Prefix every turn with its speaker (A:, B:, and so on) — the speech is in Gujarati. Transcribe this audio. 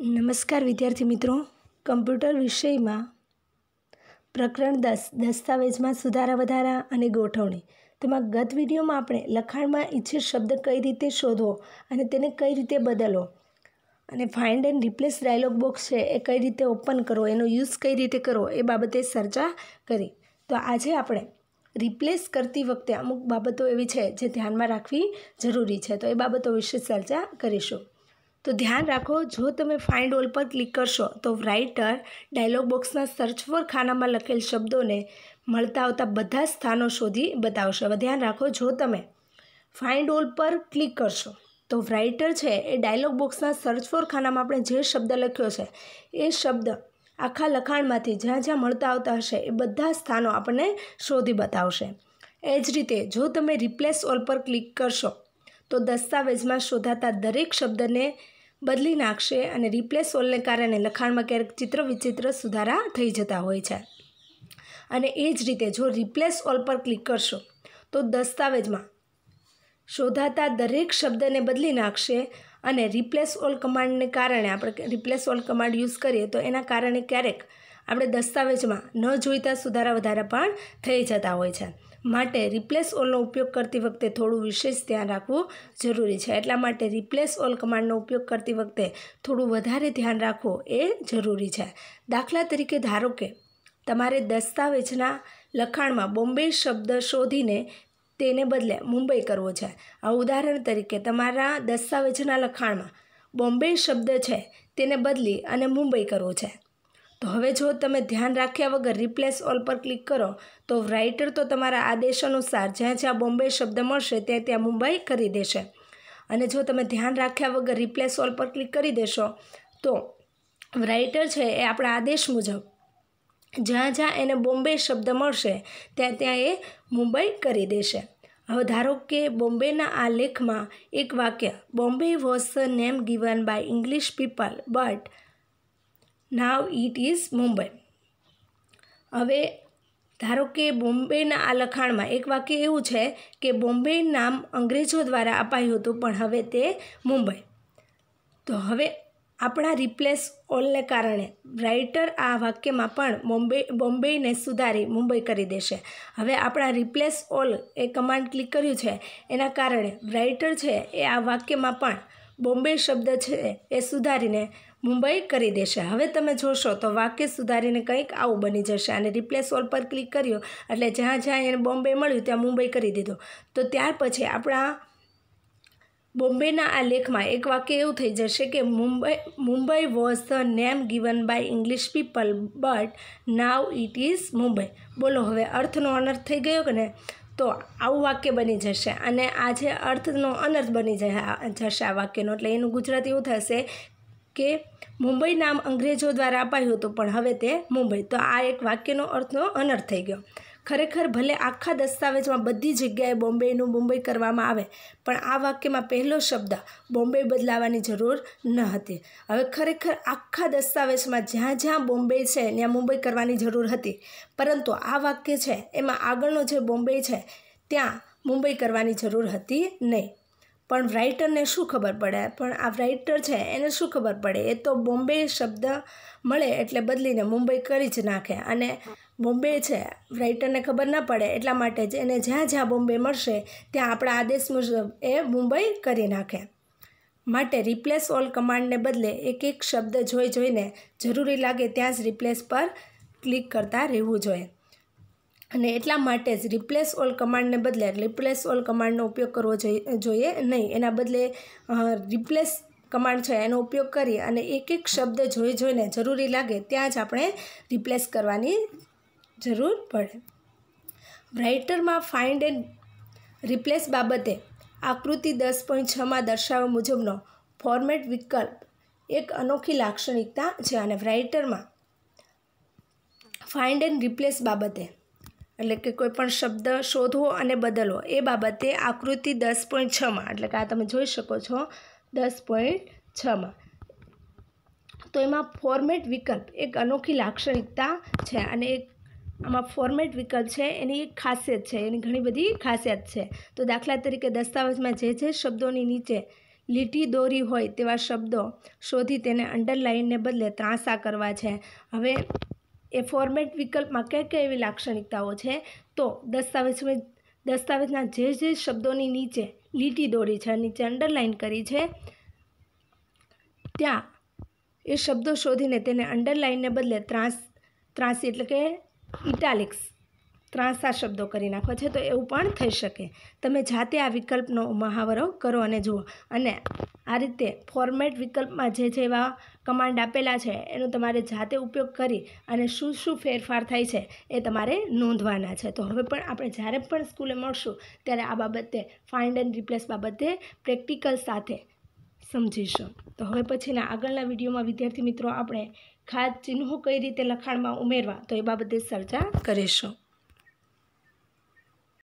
A: નમસ્કાર વિદ્યાર્થી મિત્રો કમ્પ્યુટર વિષયમાં પ્રકરણ દસ દસ્તાવેજમાં સુધારા વધારા અને ગોઠવણી તેમાં ગત વિડીયોમાં આપણે લખાણમાં ઈચ્છિત શબ્દ કઈ રીતે શોધવો અને તેને કઈ રીતે બદલવો અને find and replace dialogue box છે એ કઈ રીતે ઓપન કરવો એનો યુઝ કઈ રીતે કરવો એ બાબતે ચર્ચા કરી તો આજે આપણે રિપ્લેસ કરતી વખતે અમુક બાબતો એવી છે જે ધ્યાનમાં રાખવી જરૂરી છે તો એ બાબતો વિશે ચર્ચા કરીશું તો ધ્યાન રાખો જો તમે ફાઇન્ડ ઓલ પર ક્લિક કરશો તો રાઇટર ડાયલોગ બોક્સના સર્ચ ફોર ખાનામાં લખેલ શબ્દોને મળતા આવતા બધા સ્થાનો શોધી બતાવશે હવે ધ્યાન રાખો જો તમે ફાઇન્ડ ઓલ પર ક્લિક કરશો તો રાઇટર છે એ ડાયલોગ બોક્સના સર્ચ ફોર ખાનામાં આપણે જે શબ્દ લખ્યો છે એ શબ્દ આખા લખાણમાંથી જ્યાં જ્યાં મળતા આવતા હશે એ બધા સ્થાનો આપણને શોધી બતાવશે એ જ રીતે જો તમે રિપ્લેસ ઓલ પર ક્લિક કરશો તો દસ્તાવેજમાં શોધાતા દરેક શબ્દને બદલી નાખશે અને રિપ્લેસ ઓલને કારણે લખાણમાં ક્યારેક ચિત્ર વિચિત્ર સુધારા થઈ જતા હોય છે અને એ જ રીતે જો રિપ્લેસ ઓલ પર ક્લિક કરશો તો દસ્તાવેજમાં શોધાતા દરેક શબ્દને બદલી નાખશે અને રિપ્લેસ ઓલ કમાન્ડને કારણે આપણે રિપ્લેસ ઓલ કમાન્ડ યુઝ કરીએ તો એના કારણે ક્યારેક આપણે દસ્તાવેજમાં ન જોઈતા સુધારા વધારા પણ થઈ જતા હોય છે માટે રિપ્લેસ ઓલનો ઉપયોગ કરતી વખતે થોડું વિશેષ ધ્યાન રાખવું જરૂરી છે એટલા માટે રિપ્લેસ ઓલ કમાન્ડનો ઉપયોગ કરતી વખતે થોડું વધારે ધ્યાન રાખવું એ જરૂરી છે દાખલા તરીકે ધારો કે તમારે દસ્તાવેજના લખાણમાં બોમ્બે શબ્દ શોધીને તેને બદલે મુંબઈ કરવો છે આ ઉદાહરણ તરીકે તમારા દસ્તાવેજના લખાણમાં બોમ્બે શબ્દ છે તેને બદલી અને મુંબઈ કરવો છે તો હવે જો તમે ધ્યાન રાખ્યા વગર રિપ્લેસ ઓલ પર ક્લિક કરો તો રાઇટર તો તમારા આદેશ અનુસાર જ્યાં જ્યાં બોમ્બે શબ્દ મળશે ત્યાં ત્યાં મુંબઈ કરી દેશે અને જો તમે ધ્યાન રાખ્યા વગર રિપ્લેસ ઓલ પર ક્લિક કરી દેશો તો રાઇટર છે એ આપણા આદેશ મુજબ જ્યાં જ્યાં એને બોમ્બે શબ્દ મળશે ત્યાં ત્યાં એ મુંબઈ કરી દેશે હવે ધારો કે બોમ્બેના આ લેખમાં એક વાક્ય Bombay was name given by English people but now it is Mumbai હવે ધારો કે બોમ્બેના આ લખાણમાં એક વાક્ય એવું છે કે બોમ્બે નામ અંગ્રેજો દ્વારા અપાયું હતું પણ હવે તે મુંબઈ તો હવે આપણા રિપ્લેસ ઓલને કારણે રાઇટર આ વાક્યમાં પણ બોમ્બે બોમ્બેને સુધારી મુંબઈ કરી દેશે હવે આપણા રિપ્લેસ ઓલ એ કમાન્ડ ક્લિક કર્યું છે એના કારણે રાઇટર છે એ આ વાક્યમાં પણ બોમ્બે શબ્દ છે એ સુધારીને મુંબઈ કરી દેશે હવે તમે જોશો તો વાક્ય સુધારીને કંઈક આવું બની જશે અને રિપ્લેસ ઓલ પર ક્લિક કર્યો એટલે જ્યાં જ્યાં એને બોમ્બે મળ્યું ત્યાં મુંબઈ કરી દીધો તો ત્યાર પછી આપણા બોમ્બેના આ લેખમાં એક વાક્ય એવું થઈ જશે કે Mumbai Mumbai was the name given by English people but now it is Mumbai બોલો હવે અર્થનો અનર્થ થઈ ગયો કે ને તો આવું વાક્ય બની જશે અને આ જે અર્થનો અનર્થ બની જશે આ વાક્યનો એટલે એનું ગુજરાતી એવું થશે કે મુંબઈ નામ અંગ્રેજો દ્વારા અપાયું હતું પણ હવે તે મુંબઈ તો આ એક વાક્યનો અર્થનો અનર્થ થઈ ગયો ખરેખર ભલે આખા દસ્તાવેજમાં બધી જગ્યાએ બોમ્બેનું મુંબઈ કરવામાં આવે પણ આ વાક્યમાં પહેલો શબ્દ બોમ્બે બદલાવાની જરૂર ન હતી હવે ખરેખર આખા દસ્તાવેજમાં જ્યાં જ્યાં બોમ્બે છે ત્યાં મુંબઈ કરવાની જરૂર હતી પરંતુ આ વાક્ય છે એમાં આગળનો જે બોમ્બે છે ત્યાં મુંબઈ કરવાની જરૂર હતી નહીં પણ રાઇટરને શું ખબર પડે પણ આ રાઇટર છે એને શું ખબર પડે એ તો બોમ્બે શબ્દ મળે એટલે બદલીને મુંબઈ કરી જ નાખે અને બોમ્બે છે રાઇટરને ખબર ના પડે એટલા માટે જ એને જ્યાં જ્યાં બોમ્બે મળશે ત્યાં આપણા આદેશ મુજબ એ મુંબઈ કરી નાખે માટે રિપ્લેસ ઓલ કમાન્ડને બદલે એક એક શબ્દ જોઈ જોઈને જરૂરી લાગે ત્યાં જ રિપ્લેસ પર ક્લિક કરતા રહેવું જોઈએ અને એટલા માટે જ રિપ્લેસ ઓલ કમાન્ડને બદલે રિપ્લેસ ઓલ કમાન્ડનો ઉપયોગ કરવો જોઈએ નહીં એના બદલે રિપ્લેસ કમાન્ડ છે એનો ઉપયોગ કરી અને એક એક શબ્દ જોઈ જોઈને જરૂરી લાગે ત્યાં જ આપણે રિપ્લેસ કરવાની જરૂર પડે રાઇટરમાં ફાઇન્ડ એન્ડ રિપ્લેસ બાબતે આકૃતિ દસ પોઈન્ટ છમાં દર્શાવ્યા મુજબનો ફોર્મેટ વિકલ્પ એક અનોખી લાક્ષણિકતા છે અને રાઇટરમાં ફાઇન્ડ એન્ડ રિપ્લેસ બાબતે એટલે કે કોઈપણ શબ્દ શોધવો અને બદલવો એ બાબતે આકૃતિ દસ પોઈન્ટ છમાં એટલે કે આ તમે જોઈ શકો છો દસ પોઈન્ટ છમાં તો એમાં ફોર્મેટ વિકલ્પ એક અનોખી લાક્ષણિકતા છે અને એક આમાં ફોર્મેટ વિકલ્પ છે એની એક ખાસિયત છે એની ઘણી બધી ખાસિયત છે તો દાખલા તરીકે દસ્તાવેજમાં જે જે શબ્દોની નીચે લીટી દોરી હોય તેવા શબ્દો શોધી તેને અંડરલાઇનને બદલે ત્રાંસા કરવા છે હવે એ ફોર્મેટ વિકલ્પમાં કઈ કઈ એવી લાક્ષણિકતાઓ છે તો દસ્તાવેજમાં દસ્તાવેજના જે જે શબ્દોની નીચે લીટી દોરી છે નીચે અંડરલાઇન કરી છે ત્યાં એ શબ્દો શોધીને તેને અંડરલાઇનને બદલે ત્રાસ ત્રાસી એટલે કે ઇટાલિક્સ ત્રાંસા શબ્દો કરી નાખવા છે તો એવું પણ થઈ શકે તમે જાતે આ વિકલ્પનો મહાવરો કરો અને જુઓ અને આ રીતે ફોર્મેટ વિકલ્પમાં જે જેવા કમાન્ડ આપેલા છે એનો તમારે જાતે ઉપયોગ કરી અને શું શું ફેરફાર થાય છે એ તમારે નોંધવાના છે તો હવે પણ આપણે જ્યારે પણ સ્કૂલે મળશું ત્યારે આ બાબતે ફાઇન્ડ એન્ડ રિપ્લેસ બાબતે પ્રેક્ટિકલ સાથે સમજીશું તો હવે પછીના આગળના વિડીયોમાં વિદ્યાર્થી મિત્રો આપણે ખાસ ચિહ્નો કઈ રીતે લખાણમાં ઉમેરવા તો એ બાબતે ચર્ચા કરીશું